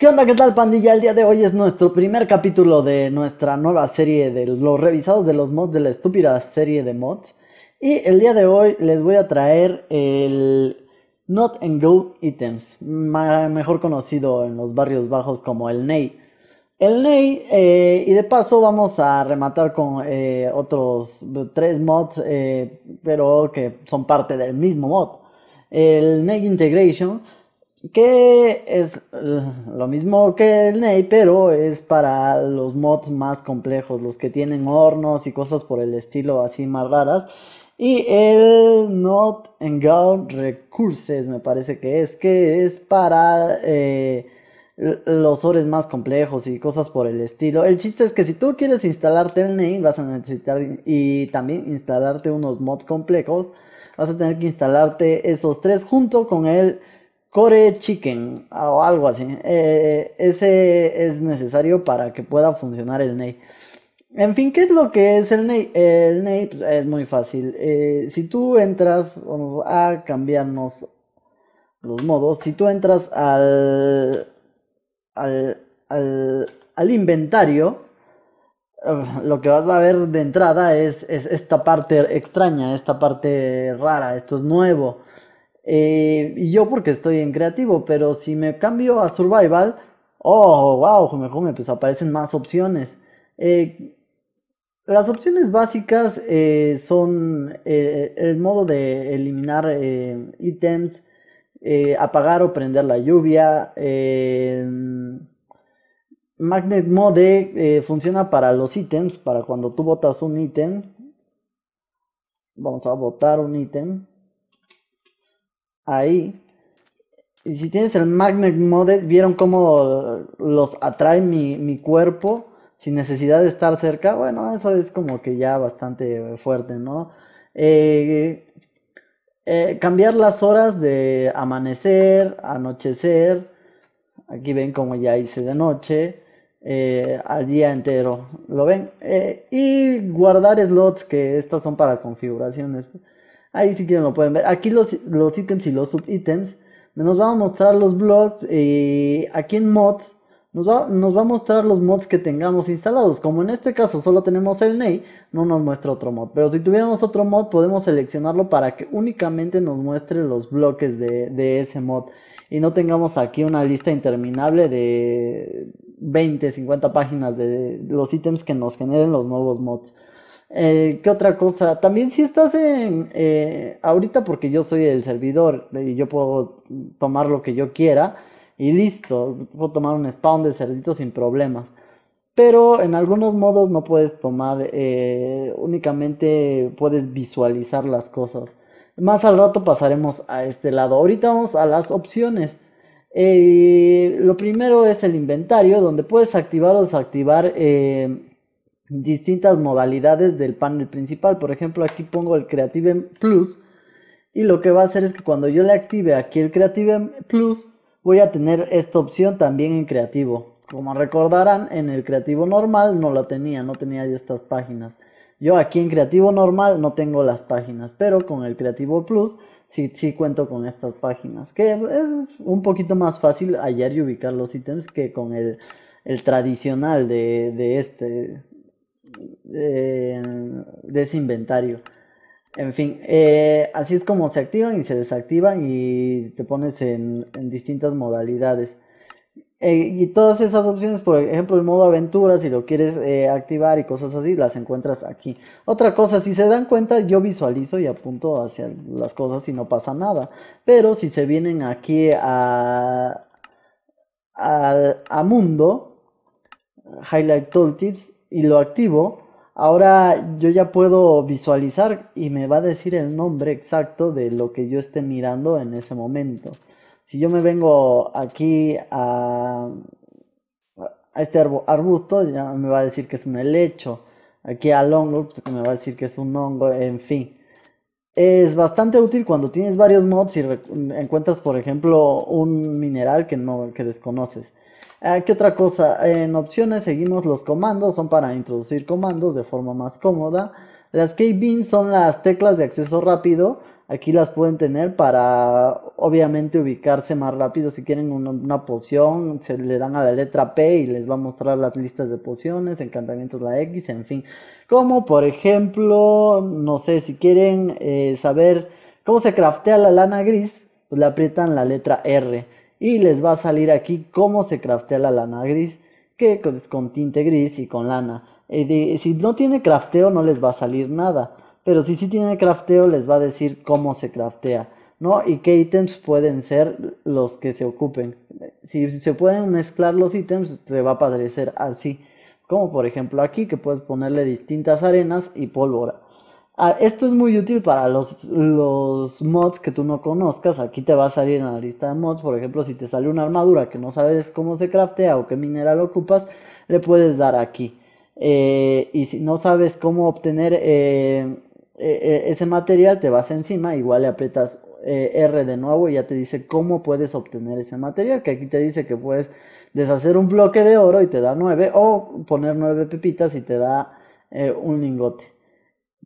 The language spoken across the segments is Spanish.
¿Qué onda? ¿Qué tal, pandilla? El día de hoy es nuestro primer capítulo de nuestra nueva serie de los revisados de los mods de la estúpida serie de mods. Y el día de hoy les voy a traer el Not and Go Items, mejor conocido en los barrios bajos como el NEI El NEI eh, y de paso vamos a rematar con eh, otros tres mods, eh, pero que son parte del mismo mod. El NEI Integration que es eh, lo mismo que el Ney, pero es para los mods más complejos, los que tienen hornos y cosas por el estilo así más raras. Y el Not Enough Recurses, me parece que es, que es para eh, los ores más complejos y cosas por el estilo. El chiste es que si tú quieres instalarte el Ney, vas a necesitar y también instalarte unos mods complejos. Vas a tener que instalarte esos tres junto con el Core Chicken o algo así. Eh, ese es necesario para que pueda funcionar el ney, En fin, ¿qué es lo que es el ney, El NEI pues, es muy fácil. Eh, si tú entras, vamos a cambiarnos los modos. Si tú entras al, al, al, al inventario, eh, lo que vas a ver de entrada es, es esta parte extraña, esta parte rara, esto es nuevo. Eh, y yo porque estoy en creativo, pero si me cambio a survival, oh, wow, mejor pues aparecen más opciones. Eh, las opciones básicas eh, son el modo de eliminar ítems, apagar o prender la lluvia. Magnet Mode funciona para los ítems, para cuando tú botas un ítem. Vamos a botar un ítem ahí. Y si tienes el Magnet Mode, vieron cómo los atrae mi, cuerpo sin necesidad de estar cerca. Bueno, eso es como que ya bastante fuerte, ¿no? Eh, eh, cambiar las horas de amanecer, anochecer. Aquí ven como ya hice de noche. Eh, al día entero. ¿Lo ven? y guardar slots, que estas son para configuraciones. Ahí si quieren lo pueden ver. Aquí los, ítems y los subítems. Nos va a mostrar los blogs. y eh, aquí en mods. Nos va, nos va, a mostrar los mods que tengamos instalados. Como en este caso solo tenemos el NEI, no nos muestra otro mod. Pero si tuviéramos otro mod, podemos seleccionarlo para que únicamente nos muestre los bloques de, de ese mod. Y no tengamos aquí una lista interminable de 20, 50 páginas de los ítems que nos generen los nuevos mods. Eh, ¿Qué otra cosa? También si estás en... Eh, ahorita porque yo soy el servidor y yo puedo tomar lo que yo quiera y listo, puedo tomar un spawn de cerdito sin problemas. Pero en algunos modos no puedes tomar, eh, únicamente puedes visualizar las cosas. Más al rato pasaremos a este lado. Ahorita vamos a las opciones. lo primero es el inventario, donde puedes activar o desactivar distintas modalidades del panel principal. Por ejemplo, aquí pongo el Creative Plus y lo que va a hacer es que cuando yo le active aquí el Creative Plus, voy a tener esta opción también en creativo. Como recordarán, en el creativo normal no la tenía, no tenía estas páginas. Yo aquí en creativo normal no tengo las páginas, pero con el creativo plus sí, sí cuento con estas páginas, que es un poquito más fácil hallar y ubicar los ítems que con el, tradicional de este, eh, de ese inventario. En fin, eh, así es como se activan y se desactivan y te pones en, distintas modalidades. Eh, y todas esas opciones, por ejemplo, el modo aventura, si lo quieres activar y cosas así, las encuentras aquí. Otra cosa, si se dan cuenta, yo visualizo y apunto hacia las cosas y no pasa nada. Pero si se vienen aquí a, a, a mundo, Highlight Tooltips, y lo activo, ahora yo ya puedo visualizar y me va a decir el nombre exacto de lo que yo esté mirando en ese momento. Si yo me vengo aquí a, este arbusto, ya me va a decir que es un helecho. Aquí al hongo, pues, que me va a decir que es un hongo, en fin. Es bastante útil cuando tienes varios mods y encuentras, por ejemplo, un mineral que, no, que desconoces. Ah, ¿Qué otra cosa? En opciones seguimos los comandos, son para introducir comandos de forma más cómoda. Las Beans son las teclas de acceso rápido. Aquí las pueden tener para obviamente ubicarse más rápido. Si quieren una, poción, se le dan a la letra P y les va a mostrar las listas de pociones, encantamientos, la X, en fin. Como por ejemplo, no sé, si quieren eh, saber cómo se craftea la lana gris, pues le aprietan la letra R y les va a salir aquí cómo se craftea la lana gris, que es con tinte gris y con lana. Eh, si no tiene crafteo no les va a salir nada, pero si sí tiene crafteo les va a decir cómo se craftea, ¿no? Y qué ítems pueden ser los que se ocupen. Si se pueden mezclar los ítems, se va a aparecer así, como por ejemplo aquí que puedes ponerle distintas arenas y pólvora. Ah, esto es muy útil para los, los mods que tú no conozcas. Aquí te va a salir en la lista de mods. Por ejemplo, si te sale una armadura que no sabes cómo se craftea o qué mineral ocupas, le puedes dar aquí. Eh, y si no sabes cómo obtener eh, eh, ese material, te vas encima, igual le aprietas R de nuevo y ya te dice cómo puedes obtener ese material, que aquí te dice que puedes deshacer un bloque de oro y te da 9 o poner 9 pepitas y te da un lingote.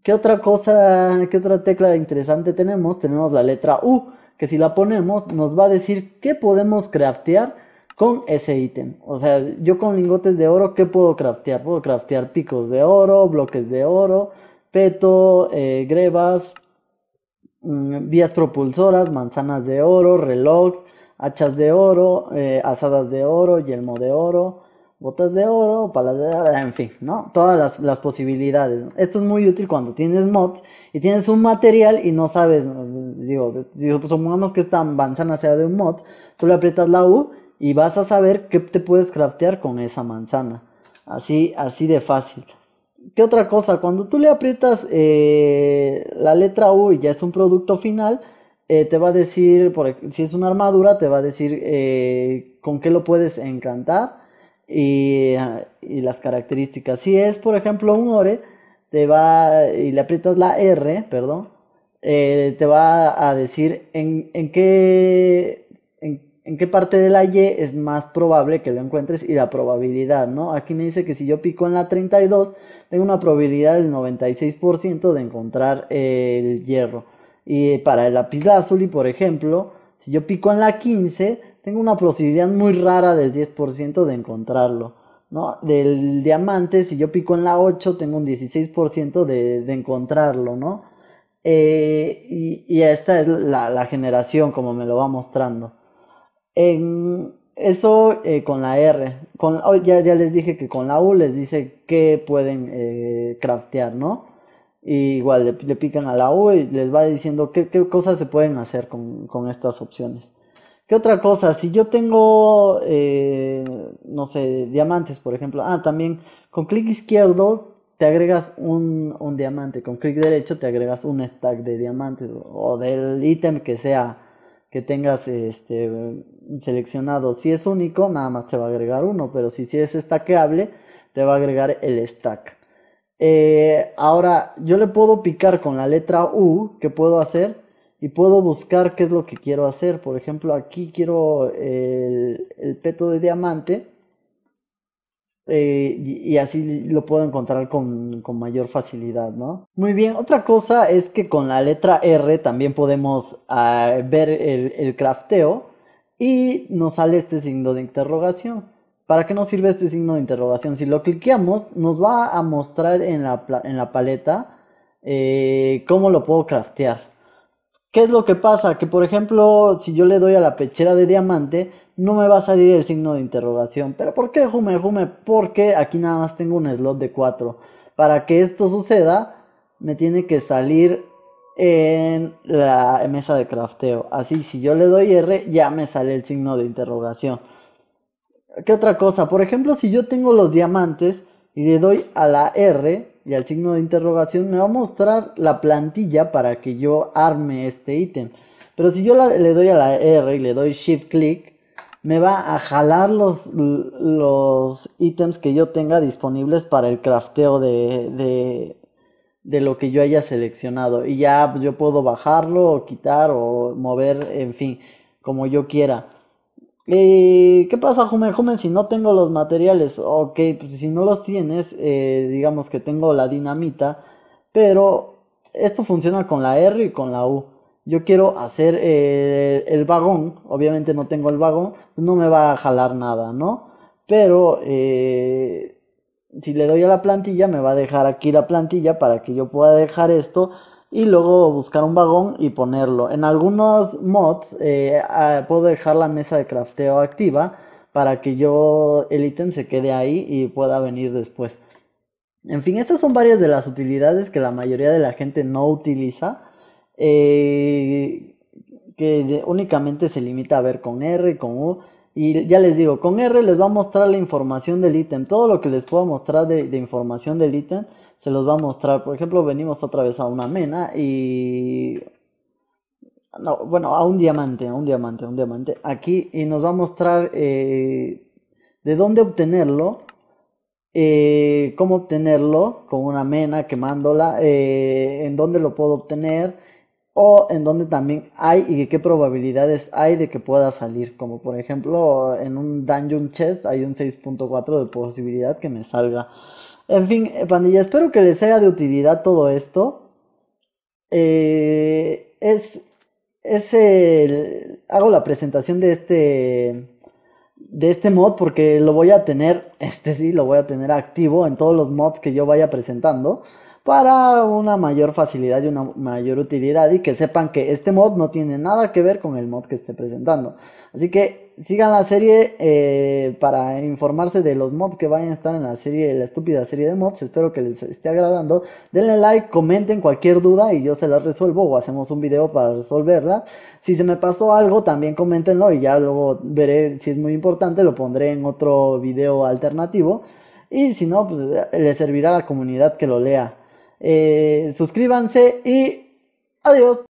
¿Qué otra cosa, qué otra tecla interesante tenemos? Tenemos la letra U, que si la ponemos nos va a decir qué podemos craftear con ese ítem. O sea, yo con lingotes de oro, ¿qué puedo craftear? Puedo craftear picos de oro, bloques de oro, peto, eh, grebas, mm, vías propulsoras, manzanas de oro, relojes, hachas de oro, eh, asadas de oro, yelmo de oro, botas de oro, palas de... en fin, ¿no? Todas las, posibilidades. Esto es muy útil cuando tienes mods y tienes un material y no sabes, digo, supongamos que esta manzana sea de un mod, tú le aprietas la U y vas a saber qué te puedes craftear con esa manzana. Así, así de fácil. ¿Qué otra cosa? Cuando tú le aprietas eh, la letra U y ya es un producto final, eh, te va a decir, si es una armadura, te va a decir eh, con qué lo puedes encantar Ah, y, las características. Si es, por ejemplo, un ORE, te va y le aprietas la R, perdón, eh, te va a decir en, en qué en, qué parte de la Y es más probable que lo encuentres y la probabilidad, ¿no? Aquí me dice que si yo pico en la 32, tengo una probabilidad del 96% de encontrar el hierro. Y para el y por ejemplo, si yo pico en la 15, tengo una posibilidad muy rara del 10% de encontrarlo. ¿no? Del diamante, si yo pico en la 8, tengo un 16% de, de, encontrarlo, ¿no? Eh, y, esta es la, la, generación, como me lo va mostrando. En eso eh, con la R. Con, oh, ya, ya, les dije que con la U les dice que pueden eh, craftear, ¿no? igual le, pican a la U y les va diciendo qué, cosas se pueden hacer con, estas opciones. ¿Qué otra cosa? Si yo tengo, eh, no sé, diamantes, por ejemplo. Ah, también con clic izquierdo te agregas un, diamante. Con clic derecho te agregas un stack de diamantes o del ítem que sea que tengas este, seleccionado. Si es único, nada más te va a agregar uno. Pero si, si es stackable te va a agregar el stack. Eh, ahora, yo le puedo picar con la letra U, que puedo hacer, y puedo buscar qué es lo que quiero hacer. Por ejemplo, aquí quiero eh, el, peto de diamante. Eh, y, así lo puedo encontrar con, mayor facilidad, ¿no? Muy bien, otra cosa es que con la letra R también podemos ah, ver el, crafteo y nos sale este signo de interrogación. ¿Para qué nos sirve este signo de interrogación? Si lo cliqueamos, nos va a mostrar en la, paleta eh, cómo lo puedo craftear. ¿Qué es lo que pasa? Que por ejemplo, si yo le doy a la pechera de diamante, no me va a salir el signo de interrogación. ¿Pero por qué, Jume, Jume? Porque aquí nada más tengo un slot de 4. Para que esto suceda, me tiene que salir en la mesa de crafteo. Así, si yo le doy R, ya me sale el signo de interrogación. ¿Qué otra cosa? Por ejemplo, si yo tengo los diamantes y le doy a la R y al signo de interrogación, me va a mostrar la plantilla para que yo arme este ítem. Pero si yo le doy a la R y le doy Shift Click, me va a jalar los, los ítems que yo tenga disponibles para el crafteo de, de, de lo que yo haya seleccionado. Y ya yo puedo bajarlo o quitar o mover, en fin, como yo quiera. Eh, ¿Qué pasa, Jumen? Jumen, si no tengo los materiales, ok, pues si no los tienes, eh, digamos que tengo la dinamita, pero esto funciona con la R y con la U. Yo quiero hacer eh, el vagón, obviamente no tengo el vagón, no me va a jalar nada, ¿no? Pero si le doy a la plantilla, me va a dejar aquí la plantilla para que yo pueda dejar esto y luego buscar un vagón y ponerlo. En algunos mods eh, ah, puedo dejar la mesa de crafteo activa para que yo el ítem se quede ahí y pueda venir después. En fin, estas son varias de las utilidades que la mayoría de la gente no utiliza, eh, que únicamente se limita a ver con R, con U y ya les digo, con R les va a mostrar la información del ítem. Todo lo que les puedo mostrar de, información del ítem se los va a mostrar. Por ejemplo, venimos otra vez a una mena y... No, bueno, a un diamante, a un diamante, a un diamante. Aquí y nos va a mostrar eh, de dónde obtenerlo, eh, cómo obtenerlo con una mena quemándola, eh, en dónde lo puedo obtener o en donde también hay y qué probabilidades hay de que pueda salir. Como por ejemplo en un dungeon chest hay un 6.4 de posibilidad que me salga. En fin, eh, pandilla, espero que les sea de utilidad todo esto. Eh, es, el, hago la presentación de este de este mod porque lo voy a tener, este sí, lo voy a tener activo en todos los mods que yo vaya presentando para una mayor facilidad y una mayor utilidad y que sepan que este mod no tiene nada que ver con el mod que esté presentando. Así que sigan la serie eh, para informarse de los mods que vayan a estar en la serie, la estúpida serie de mods. Espero que les esté agradando. Denle like, comenten cualquier duda y yo se la resuelvo o hacemos un video para resolverla. Si se me pasó algo, también coméntenlo y ya luego veré si es muy importante, lo pondré en otro video alternativo. Y si no, pues eh, le servirá a la comunidad que lo lea. Eh, suscríbanse y adiós.